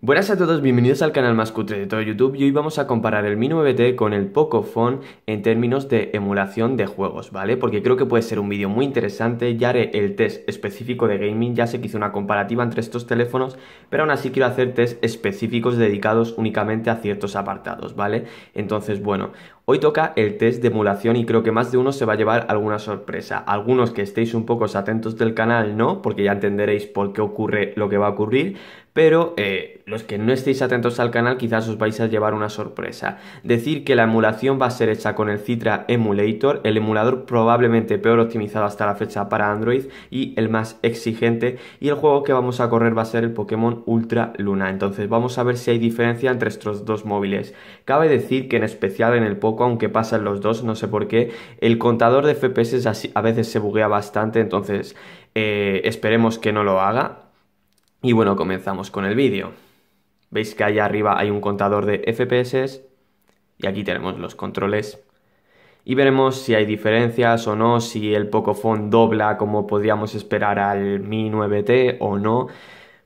Buenas a todos, bienvenidos al canal más cutre de todo YouTube y hoy vamos a comparar el Mi 9T con el Pocophone en términos de emulación de juegos, ¿vale? Porque creo que puede ser un vídeo muy interesante, ya haré el test específico de gaming, ya sé que hice una comparativa entre estos teléfonos, pero aún así quiero hacer test específicos dedicados únicamente a ciertos apartados, ¿vale? Entonces, bueno, Hoy toca el test de emulación y creo que más de uno se va a llevar alguna sorpresa. Algunos que estéis un poco atentos del canal no, porque ya entenderéis por qué ocurre lo que va a ocurrir, pero eh, los que no estéis atentos al canal quizás os vais a llevar una sorpresa. Decir que la emulación va a ser hecha con el Citra Emulator, el emulador probablemente peor optimizado hasta la fecha para Android y el más exigente, y el juego que vamos a correr va a ser el Pokémon Ultra Luna. Entonces vamos a ver si hay diferencia entre estos dos móviles. Cabe decir que en especial en el Pokémon aunque pasan los dos, no sé por qué. El contador de FPS a veces se buguea bastante, entonces eh, esperemos que no lo haga. Y bueno, comenzamos con el vídeo. Veis que allá arriba hay un contador de FPS y aquí tenemos los controles. Y veremos si hay diferencias o no, si el Pocophone dobla como podríamos esperar al Mi 9T o no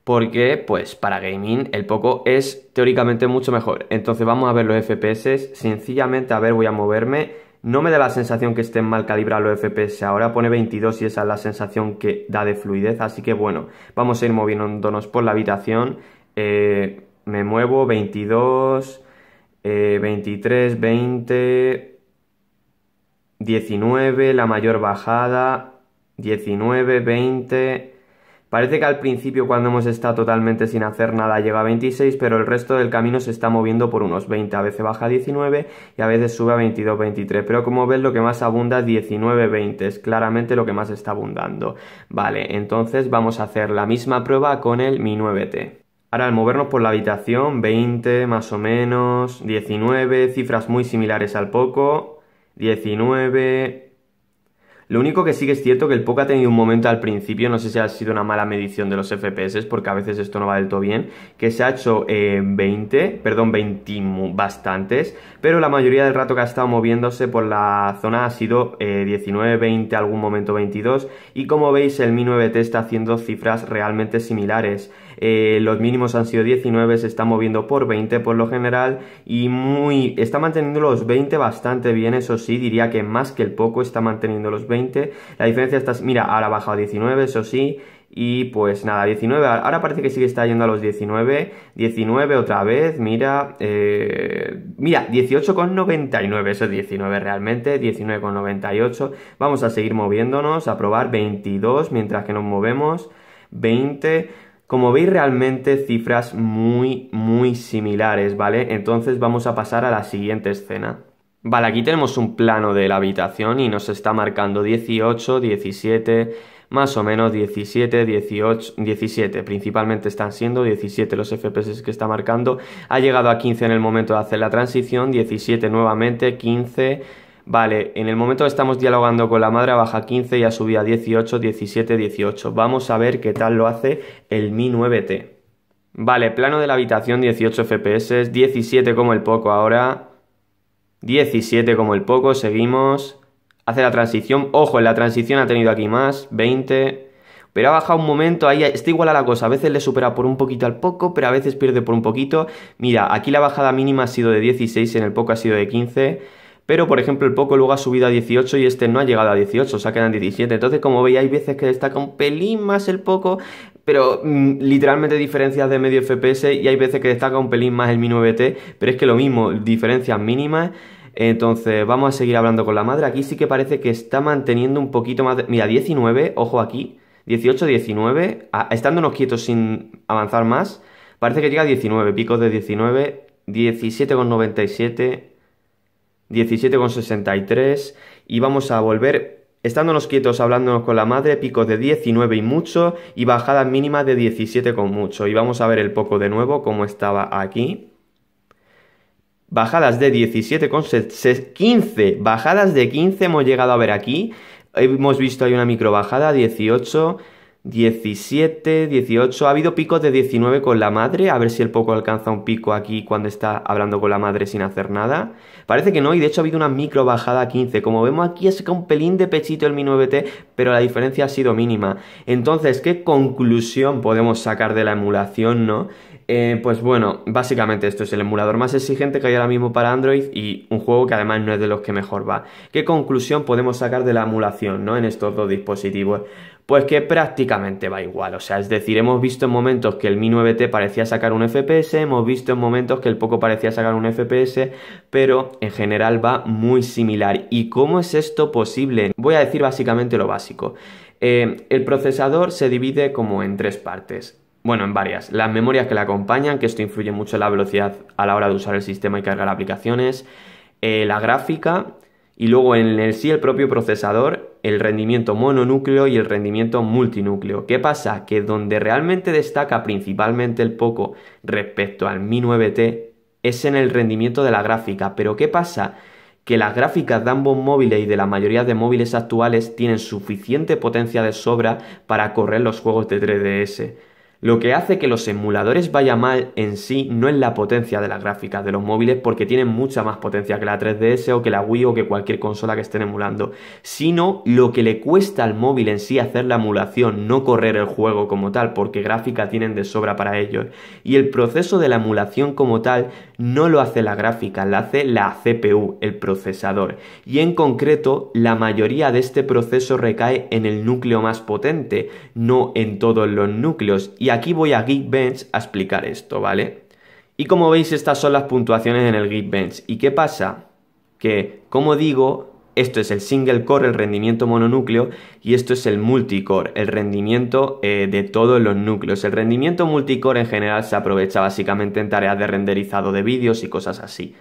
porque pues para gaming el Poco es teóricamente mucho mejor. Entonces vamos a ver los FPS, sencillamente a ver voy a moverme, no me da la sensación que estén mal calibrados los FPS, ahora pone 22 y esa es la sensación que da de fluidez, así que bueno, vamos a ir moviéndonos por la habitación, eh, me muevo 22, 23, 20, 19, la mayor bajada, 19, 20... Parece que al principio cuando hemos estado totalmente sin hacer nada llega a 26, pero el resto del camino se está moviendo por unos 20, a veces baja a 19 y a veces sube a 22, 23, pero como ves lo que más abunda es 19, 20, es claramente lo que más está abundando. Vale, entonces vamos a hacer la misma prueba con el Mi 9T. Ahora al movernos por la habitación, 20 más o menos, 19, cifras muy similares al poco, 19, lo único que sí que es cierto que el POC ha tenido un momento al principio, no sé si ha sido una mala medición de los FPS, porque a veces esto no va del todo bien, que se ha hecho 20, eh, perdón, 20 bastantes, pero la mayoría del rato que ha estado moviéndose por la zona ha sido 19, eh, 20, algún momento 22, y como veis el Mi 9T está haciendo cifras realmente similares eh, los mínimos han sido 19, se está moviendo por 20 por lo general y muy está manteniendo los 20 bastante bien, eso sí, diría que más que el poco está manteniendo los 20. La diferencia está, mira, ahora ha bajado 19, eso sí, y pues nada, 19, ahora parece que sigue está yendo a los 19, 19 otra vez, mira, eh, mira, 18,99, eso es 19 realmente, 19,98, vamos a seguir moviéndonos, a probar 22 mientras que nos movemos, 20... Como veis realmente cifras muy muy similares, ¿vale? Entonces vamos a pasar a la siguiente escena. Vale, aquí tenemos un plano de la habitación y nos está marcando 18, 17, más o menos 17, 18, 17. Principalmente están siendo 17 los FPS que está marcando. Ha llegado a 15 en el momento de hacer la transición, 17 nuevamente, 15, Vale, en el momento que estamos dialogando con la madre baja 15, subido a 18, 17, 18. Vamos a ver qué tal lo hace el Mi 9T. Vale, plano de la habitación 18 FPS, 17 como el poco ahora, 17 como el poco, seguimos. Hace la transición, ojo, en la transición ha tenido aquí más, 20... Pero ha bajado un momento, ahí está igual a la cosa. A veces le supera por un poquito al poco, pero a veces pierde por un poquito. Mira, aquí la bajada mínima ha sido de 16, en el poco ha sido de 15. Pero, por ejemplo, el poco luego ha subido a 18 y este no ha llegado a 18, o sea, quedan 17. Entonces, como veis, hay veces que destaca un pelín más el poco, pero mm, literalmente diferencias de medio FPS y hay veces que destaca un pelín más el Mi 9T, pero es que lo mismo, diferencias mínimas. Entonces, vamos a seguir hablando con la madre. Aquí sí que parece que está manteniendo un poquito más... De... Mira, 19, ojo aquí, 18, 19, estándonos quietos sin avanzar más, parece que llega a 19, picos de 19, 17,97... 17,63 y vamos a volver estándonos quietos hablándonos con la madre, picos de 19 y mucho y bajada mínima de 17 con mucho y vamos a ver el poco de nuevo como estaba aquí. Bajadas de 17 con 15, bajadas de 15 hemos llegado a ver aquí. Hemos visto ahí una micro bajada, 18, 17, 18. Ha habido picos de 19 con la madre. A ver si el poco alcanza un pico aquí cuando está hablando con la madre sin hacer nada. Parece que no, y de hecho ha habido una micro bajada a 15. Como vemos aquí, es un pelín de pechito el Mi 9T, pero la diferencia ha sido mínima. Entonces, ¿qué conclusión podemos sacar de la emulación, no? Eh, pues bueno, básicamente esto es el emulador más exigente que hay ahora mismo para Android y un juego que además no es de los que mejor va. ¿Qué conclusión podemos sacar de la emulación, no? En estos dos dispositivos pues que prácticamente va igual. O sea, es decir, hemos visto en momentos que el Mi 9T parecía sacar un FPS, hemos visto en momentos que el Poco parecía sacar un FPS, pero en general va muy similar. ¿Y cómo es esto posible? Voy a decir básicamente lo básico. Eh, el procesador se divide como en tres partes. Bueno, en varias. Las memorias que le acompañan, que esto influye mucho en la velocidad a la hora de usar el sistema y cargar aplicaciones. Eh, la gráfica. Y luego en el sí el propio procesador el rendimiento mononúcleo y el rendimiento multinúcleo. ¿Qué pasa? Que donde realmente destaca principalmente el poco respecto al Mi 9T es en el rendimiento de la gráfica. Pero ¿qué pasa? Que las gráficas de ambos móviles y de la mayoría de móviles actuales tienen suficiente potencia de sobra para correr los juegos de 3DS. Lo que hace que los emuladores vaya mal en sí no es la potencia de las gráficas de los móviles porque tienen mucha más potencia que la 3DS o que la Wii o que cualquier consola que estén emulando, sino lo que le cuesta al móvil en sí hacer la emulación, no correr el juego como tal, porque gráfica tienen de sobra para ellos. Y el proceso de la emulación como tal no lo hace la gráfica, la hace la CPU, el procesador. Y en concreto, la mayoría de este proceso recae en el núcleo más potente, no en todos los núcleos. Y aquí voy a Geekbench a explicar esto, ¿vale? Y como veis, estas son las puntuaciones en el Geekbench. ¿Y qué pasa? Que, como digo, esto es el single core, el rendimiento mononúcleo, y esto es el multicore, el rendimiento eh, de todos los núcleos. El rendimiento multicore en general se aprovecha básicamente en tareas de renderizado de vídeos y cosas así.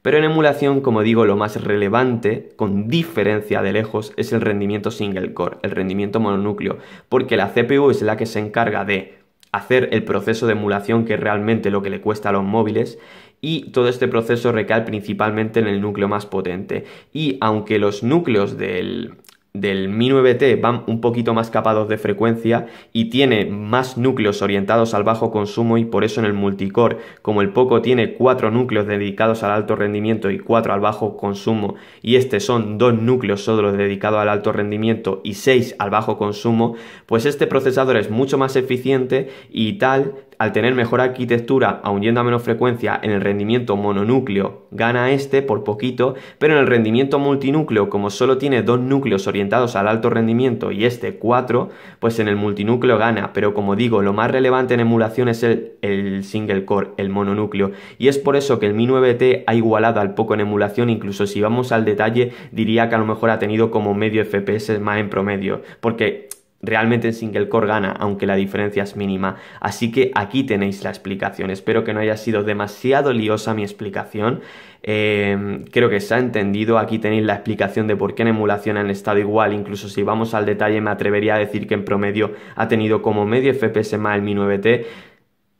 Pero en emulación, como digo, lo más relevante, con diferencia de lejos, es el rendimiento single core, el rendimiento mononúcleo, porque la CPU es la que se encarga de hacer el proceso de emulación que es realmente lo que le cuesta a los móviles y todo este proceso recae principalmente en el núcleo más potente. Y aunque los núcleos del, del Mi 9T van un poquito más capados de frecuencia y tiene más núcleos orientados al bajo consumo y por eso en el multicore, como el Poco tiene cuatro núcleos dedicados al alto rendimiento y cuatro al bajo consumo y este son dos núcleos solo dedicados al alto rendimiento y seis al bajo consumo, pues este procesador es mucho más eficiente y tal al tener mejor arquitectura, aun yendo a menos frecuencia, en el rendimiento mononúcleo gana este por poquito, pero en el rendimiento multinúcleo, como solo tiene dos núcleos orientados al alto rendimiento y este cuatro, pues en el multinúcleo gana. Pero como digo, lo más relevante en emulación es el, el single core, el mononúcleo. Y es por eso que el Mi 9T ha igualado al poco en emulación, incluso si vamos al detalle, diría que a lo mejor ha tenido como medio FPS más en promedio, porque realmente en single core gana, aunque la diferencia es mínima. Así que aquí tenéis la explicación. Espero que no haya sido demasiado liosa mi explicación. Em, creo que se ha entendido. Aquí tenéis la explicación de por qué en emulación han estado igual. Incluso si vamos al detalle, me atrevería a decir que en promedio ha tenido como medio FPS más el Mi 9T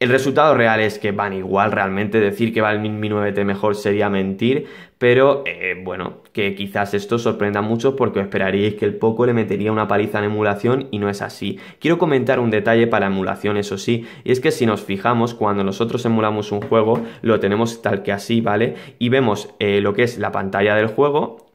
el resultado real es que van igual, realmente decir que va el Mi 9T mejor sería mentir, pero eh, bueno, que quizás esto sorprenda mucho porque esperaríais que el Poco le metería una paliza en emulación y no es así. Quiero comentar un detalle para emulación, eso sí, y es que si nos fijamos, cuando nosotros emulamos un juego, lo tenemos tal que así, ¿vale? Y vemos eh, lo que es la pantalla del juego,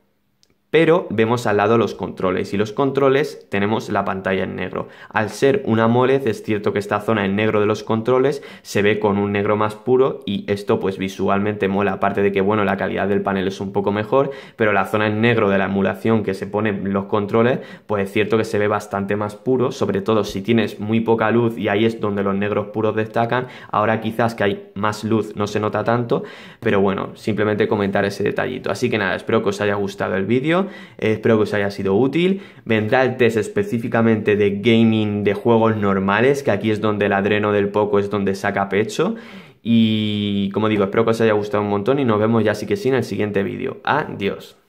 pero vemos al lado los controles y los controles tenemos la pantalla en negro. Al ser una AMOLED es cierto que esta zona en negro de los controles se ve con un negro más puro y esto pues visualmente mola, aparte de que bueno la calidad del panel es un poco mejor, pero la zona en negro de la emulación que se ponen los controles pues es cierto que se ve bastante más puro, sobre todo si tienes muy poca luz y ahí es donde los negros puros destacan, ahora quizás que hay más luz no se nota tanto, pero bueno, simplemente comentar ese detallito. Así que nada, espero que os haya gustado el vídeo eh, espero que os haya sido útil. Vendrá el test específicamente de gaming de juegos normales, que aquí es donde el adreno del poco es donde saca pecho. Y como digo, espero que os haya gustado un montón y nos vemos ya sí que sí en el siguiente vídeo. Adiós.